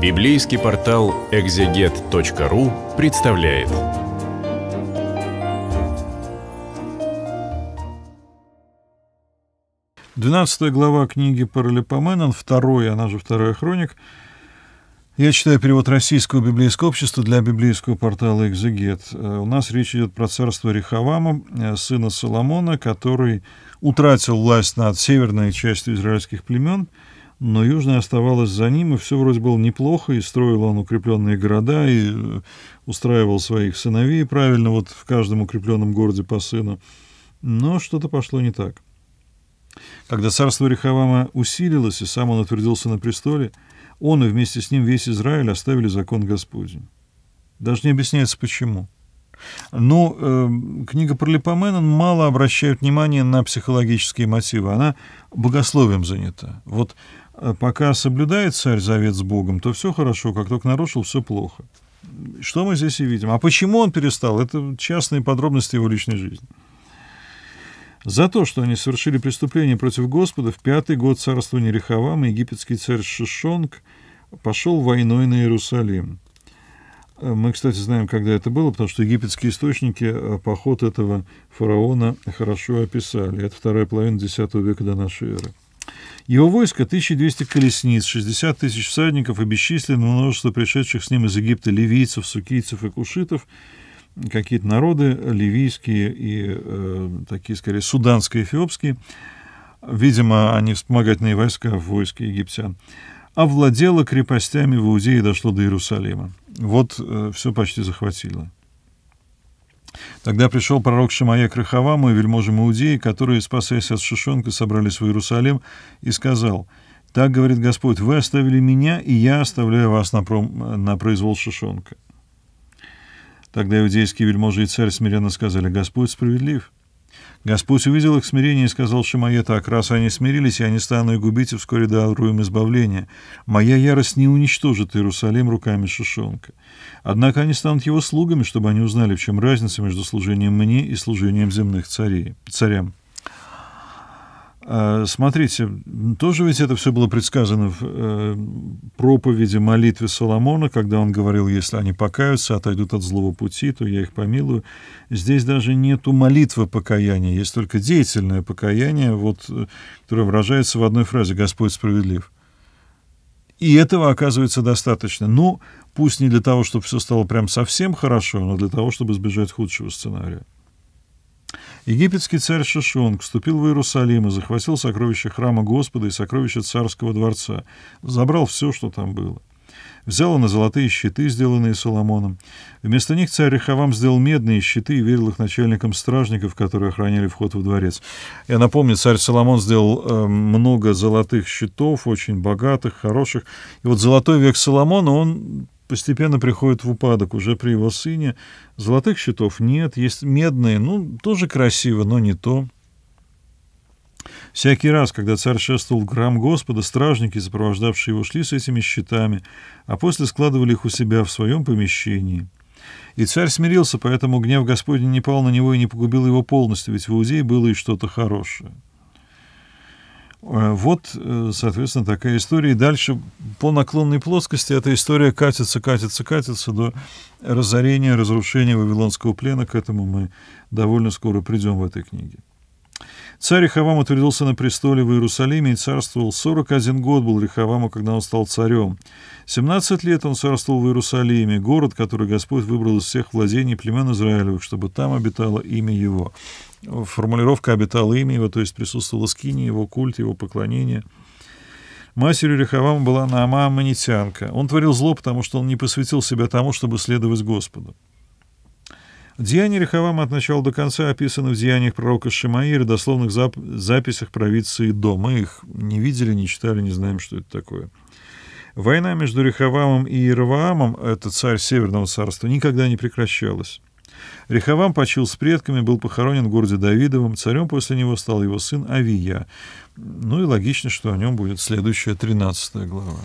Библейский портал экзегет.ру представляет. Двенадцатая глава книги Паралипоменон, второй, она же вторая хроник. Я читаю перевод российского библейского общества для библейского портала «Экзегет». Э, у нас речь идет про царство Рихавама, э, сына Соломона, который утратил власть над северной частью израильских племен – но Южная оставалась за ним, и все вроде было неплохо, и строил он укрепленные города, и э, устраивал своих сыновей правильно, вот в каждом укрепленном городе по сыну. Но что-то пошло не так. Когда царство Рехавама усилилось, и сам он утвердился на престоле, он и вместе с ним весь Израиль оставили закон Господень. Даже не объясняется, почему. Но ну, э, эм, книга про Липоменон мало обращает внимание на психологические мотивы. Она богословием занята. Вот пока соблюдает царь завет с Богом, то все хорошо, как только нарушил, все плохо. Что мы здесь и видим? А почему он перестал? Это частные подробности его личной жизни. За то, что они совершили преступление против Господа, в пятый год царствования Рехавама египетский царь Шишонг пошел войной на Иерусалим. Мы, кстати, знаем, когда это было, потому что египетские источники э, поход этого фараона хорошо описали. Это вторая половина X века до нашей эры. Его войско — 1200 колесниц, 60 тысяч всадников и бесчисленное множество пришедших с ним из Египта ливийцев, сукийцев и кушитов, какие-то народы, ливийские и э, такие, скорее, суданские, эфиопские, видимо, они вспомогательные войска в войске египтян, овладело крепостями в Иудее и дошло до Иерусалима. Вот э, все почти захватило. Тогда пришел пророк Шамая к Рахаваму и вельможам Иудеи, которые, спасаясь от Шишонка, собрались в Иерусалим, и сказал, «Так, говорит Господь, вы оставили меня, и я оставляю вас на, пром... на произвол Шишонка». Тогда иудейские вельможи и царь смиренно сказали, «Господь справедлив, Господь увидел их смирение и сказал Шамаета, так раз они смирились, я не стану их губить, и вскоре дару им избавление. Моя ярость не уничтожит Иерусалим руками Шишонка. Однако они станут его слугами, чтобы они узнали, в чем разница между служением мне и служением земных царей, царям». А, смотрите, тоже ведь это все было предсказано в э, проповеди, молитве Соломона, когда он говорил, если они покаются, отойдут от злого пути, то я их помилую. Здесь даже нету молитвы покаяния, есть только деятельное покаяние, вот, э, которое выражается в одной фразе «Господь справедлив». И этого оказывается достаточно. Ну, пусть не для того, чтобы все стало прям совсем хорошо, но для того, чтобы избежать худшего сценария. Египетский царь Шишонг вступил в Иерусалим и захватил сокровища храма Господа и сокровища царского дворца, забрал все, что там было. Взял он и золотые щиты, сделанные Соломоном. Вместо них царь Рехавам сделал медные щиты и верил их начальникам стражников, которые охраняли вход в дворец. Я напомню, царь Соломон сделал э, много золотых щитов, очень богатых, хороших. И вот золотой век Соломона, он постепенно приходит в упадок уже при его сыне. Золотых щитов нет, есть медные, ну, тоже красиво, но не то. Всякий раз, когда царь шествовал в храм Господа, стражники, сопровождавшие его, шли с этими щитами, а после складывали их у себя в своем помещении. И царь смирился, поэтому гнев Господень не пал на него и не погубил его полностью, ведь в Иудее было и что-то хорошее. Э, вот, э, соответственно, такая история. И дальше по наклонной плоскости эта история катится, катится, катится до разорения, разрушения Вавилонского плена. К этому мы довольно скоро придем в этой книге. Царь Рехавам утвердился на престоле в Иерусалиме и царствовал 41 год был Рехаваму, когда он стал царем. 17 лет он царствовал в Иерусалиме, город, который Господь выбрал из всех владений племен Израилевых, чтобы там обитало имя его. Формулировка «обитало имя его», то есть присутствовала скини, его культ, его поклонение – Матерью Рехавама была Наама Аманитянка. Он творил зло, потому что он не посвятил себя тому, чтобы следовать Господу. Деяния Рехавама от начала до конца описаны в деяниях пророка Шимаира, дословных зап записях провидца до. Мы их не видели, не читали, не знаем, что это такое. Война между Рехавамом и Ирваамом, это царь Северного царства, никогда не прекращалась. Рехавам почил с предками, был похоронен в городе Давидовым, царем после него стал его сын Авия. Ну и логично, что о нем будет следующая 13 глава.